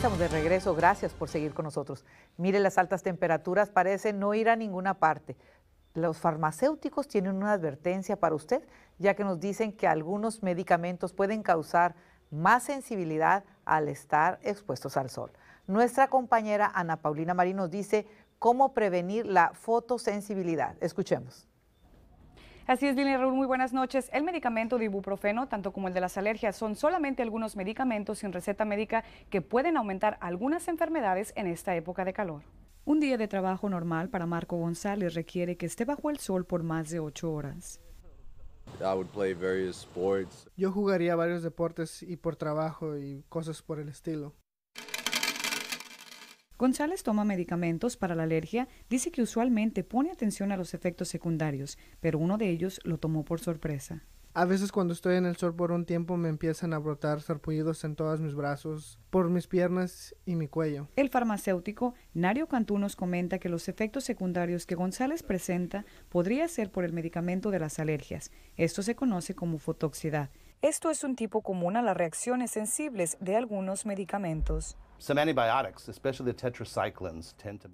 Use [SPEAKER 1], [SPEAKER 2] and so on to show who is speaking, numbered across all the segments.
[SPEAKER 1] Estamos de regreso, gracias por seguir con nosotros. Mire, las altas temperaturas parecen no ir a ninguna parte. Los farmacéuticos tienen una advertencia para usted, ya que nos dicen que algunos medicamentos pueden causar más sensibilidad al estar expuestos al sol. Nuestra compañera Ana Paulina Marín nos dice cómo prevenir la fotosensibilidad. Escuchemos.
[SPEAKER 2] Así es, Lilian Raúl, muy buenas noches. El medicamento de ibuprofeno, tanto como el de las alergias, son solamente algunos medicamentos sin receta médica que pueden aumentar algunas enfermedades en esta época de calor. Un día de trabajo normal para Marco González requiere que esté bajo el sol por más de ocho horas. Yo jugaría varios deportes y por trabajo y cosas por el estilo. González toma medicamentos para la alergia, dice que usualmente pone atención a los efectos secundarios, pero uno de ellos lo tomó por sorpresa.
[SPEAKER 3] A veces cuando estoy en el sol por un tiempo me empiezan a brotar sarpullidos en todos mis brazos, por mis piernas y mi cuello.
[SPEAKER 2] El farmacéutico Nario Cantú nos comenta que los efectos secundarios que González presenta podría ser por el medicamento de las alergias. Esto se conoce como fotoxidad. Esto es un tipo común a las reacciones sensibles de algunos medicamentos.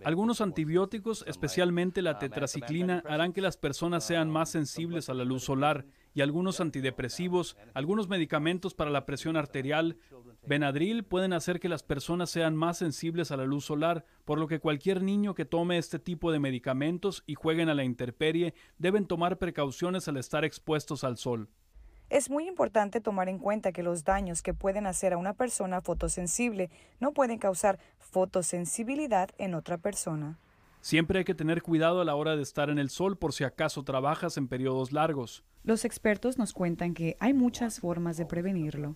[SPEAKER 3] Algunos antibióticos, especialmente la uh, tetraciclina, harán que las personas sean más sensibles a la luz solar y algunos antidepresivos, algunos medicamentos para la presión arterial, Benadryl pueden hacer que las personas sean más sensibles a la luz solar, por lo que cualquier niño que tome este tipo de medicamentos y juegue a la intemperie deben tomar precauciones al estar expuestos al sol.
[SPEAKER 2] Es muy importante tomar en cuenta que los daños que pueden hacer a una persona fotosensible no pueden causar fotosensibilidad en otra persona.
[SPEAKER 3] Siempre hay que tener cuidado a la hora de estar en el sol por si acaso trabajas en periodos largos.
[SPEAKER 2] Los expertos nos cuentan que hay muchas formas de prevenirlo.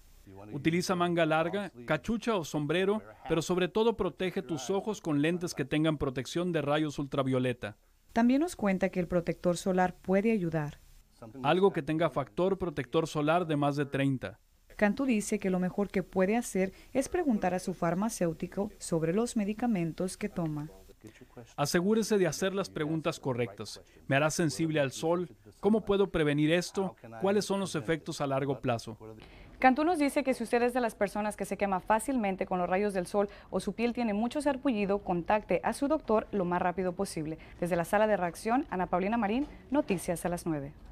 [SPEAKER 3] Utiliza manga larga, cachucha o sombrero, pero sobre todo protege tus ojos con lentes que tengan protección de rayos ultravioleta.
[SPEAKER 2] También nos cuenta que el protector solar puede ayudar
[SPEAKER 3] algo que tenga factor protector solar de más de 30.
[SPEAKER 2] Cantú dice que lo mejor que puede hacer es preguntar a su farmacéutico sobre los medicamentos que toma.
[SPEAKER 3] Asegúrese de hacer las preguntas correctas. ¿Me hará sensible al sol? ¿Cómo puedo prevenir esto? ¿Cuáles son los efectos a largo plazo?
[SPEAKER 2] Cantú nos dice que si usted es de las personas que se quema fácilmente con los rayos del sol o su piel tiene mucho sarpullido, contacte a su doctor lo más rápido posible. Desde la sala de reacción, Ana Paulina Marín, Noticias a las 9.